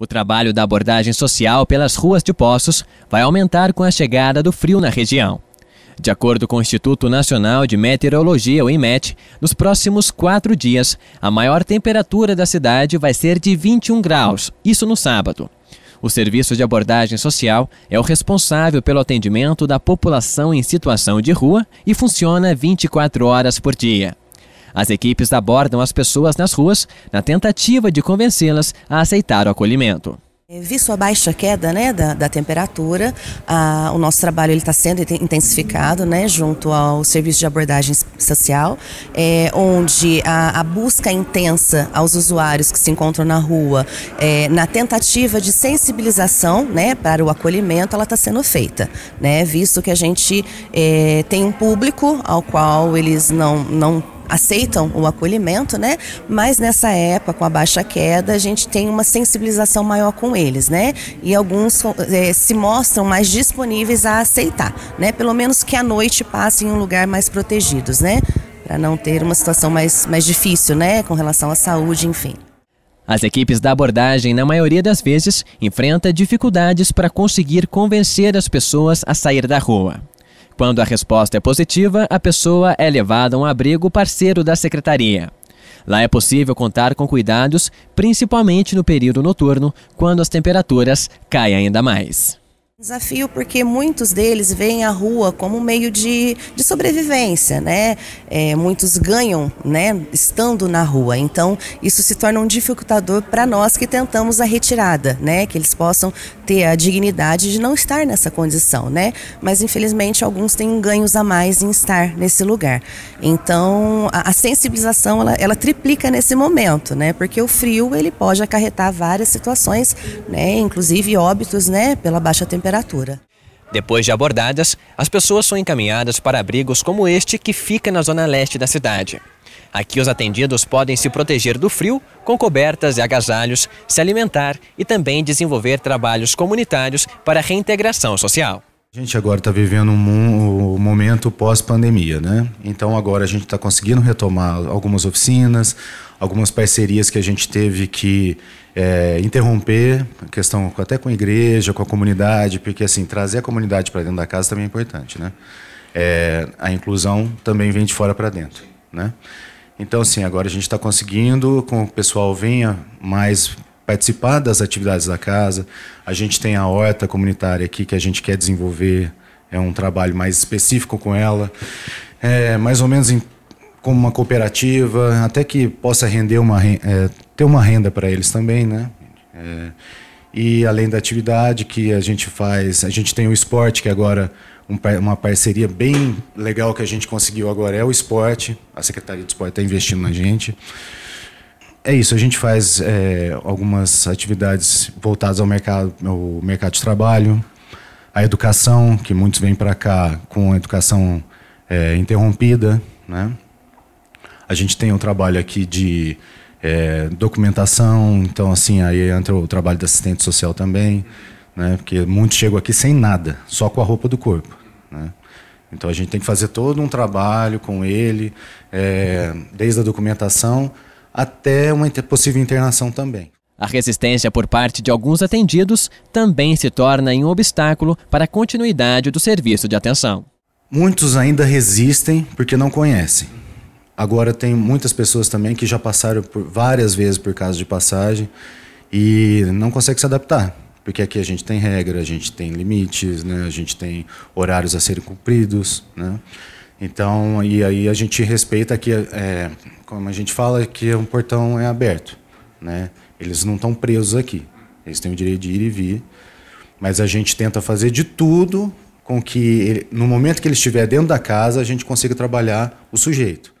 O trabalho da abordagem social pelas ruas de Poços vai aumentar com a chegada do frio na região. De acordo com o Instituto Nacional de Meteorologia, o IMET, nos próximos quatro dias, a maior temperatura da cidade vai ser de 21 graus, isso no sábado. O Serviço de Abordagem Social é o responsável pelo atendimento da população em situação de rua e funciona 24 horas por dia. As equipes abordam as pessoas nas ruas na tentativa de convencê-las a aceitar o acolhimento. É, visto a baixa queda né, da, da temperatura, a, o nosso trabalho está sendo intensificado né, junto ao Serviço de Abordagem Social, é, onde a, a, busca intensa aos usuários que se encontram na rua, é, na tentativa de sensibilização né, para o acolhimento, ela está sendo feita, né, visto que a gente é, tem um público ao qual eles não, não aceitam o acolhimento, né? Mas nessa época, com a baixa queda, a gente tem uma sensibilização maior com eles, né? E alguns é, se mostram mais disponíveis a aceitar, né? Pelo menos que a noite passe em um lugar mais protegidos, né? Para não ter uma situação mais, mais difícil, né? Com relação à saúde, enfim. As equipes da abordagem, na maioria das vezes, enfrentam dificuldades para conseguir convencer as pessoas a sair da rua. Quando a resposta é positiva, a pessoa é levada a um abrigo parceiro da secretaria. Lá é possível contar com cuidados, principalmente no período noturno, quando as temperaturas caem ainda mais. Desafio porque muitos deles vêm à rua como meio de, de sobrevivência, né? É, muitos ganham, né, estando na rua. Então, isso se torna um dificultador para nós que tentamos a retirada, né? Que eles possam ter a dignidade de não estar nessa condição, né? Mas, infelizmente, alguns têm ganhos a mais em estar nesse lugar. Então, a, a sensibilização, ela, ela triplica nesse momento, né? Porque o frio, ele pode acarretar várias situações, né? Inclusive óbitos, né? Pela baixa temperatura temperatura. Depois de abordadas, as pessoas são encaminhadas para abrigos como este que fica na zona leste da cidade. Aqui os atendidos podem se proteger do frio com cobertas e agasalhos, se alimentar e também desenvolver trabalhos comunitários para reintegração social. A gente agora está vivendo um, um momento pós-pandemia, né? Então agora a gente está conseguindo retomar algumas oficinas, algumas parcerias que a gente teve que é, interromper, questão até com a igreja, com a comunidade, porque assim trazer a comunidade para dentro da casa também é importante, né? É, a inclusão também vem de fora para dentro, né? Então, assim, agora a gente está conseguindo com o pessoal venha mais participar das atividades da casa. A gente tem a horta comunitária aqui que a gente quer desenvolver, é um trabalho mais específico com ela, é, mais ou menos em, como uma cooperativa, até que possa render uma é, ter uma renda para eles também, né? É, e além da atividade que a gente faz, a gente tem o esporte que agora uma parceria bem legal que a gente conseguiu agora é o esporte. A Secretaria de Esporte está investindo na gente. É isso, a gente faz é, algumas atividades voltadas ao mercado, ao mercado de trabalho, à educação, que muitos vêm para cá com a educação é, interrompida. Né? A gente tem um trabalho aqui de é, documentação, então assim, aí entra o trabalho de assistente social também, né? porque muitos chegam aqui sem nada, só com a roupa do corpo. Né? Então a gente tem que fazer todo um trabalho com ele, é, desde a documentação até uma possível internação também. A resistência por parte de alguns atendidos também se torna um obstáculo para a continuidade do serviço de atenção. Muitos ainda resistem porque não conhecem. Agora tem muitas pessoas também que já passaram por várias vezes por caso de passagem e não conseguem se adaptar, porque aqui a gente tem regra, a gente tem limites, né? a gente tem horários a serem cumpridos, né? Então, e aí a gente respeita que, é, como a gente fala, que um portão é aberto, né? Eles não estão presos aqui. Eles têm o direito de ir e vir, mas a gente tenta fazer de tudo com que, ele, no momento que ele estiver dentro da casa, a gente consiga trabalhar o sujeito.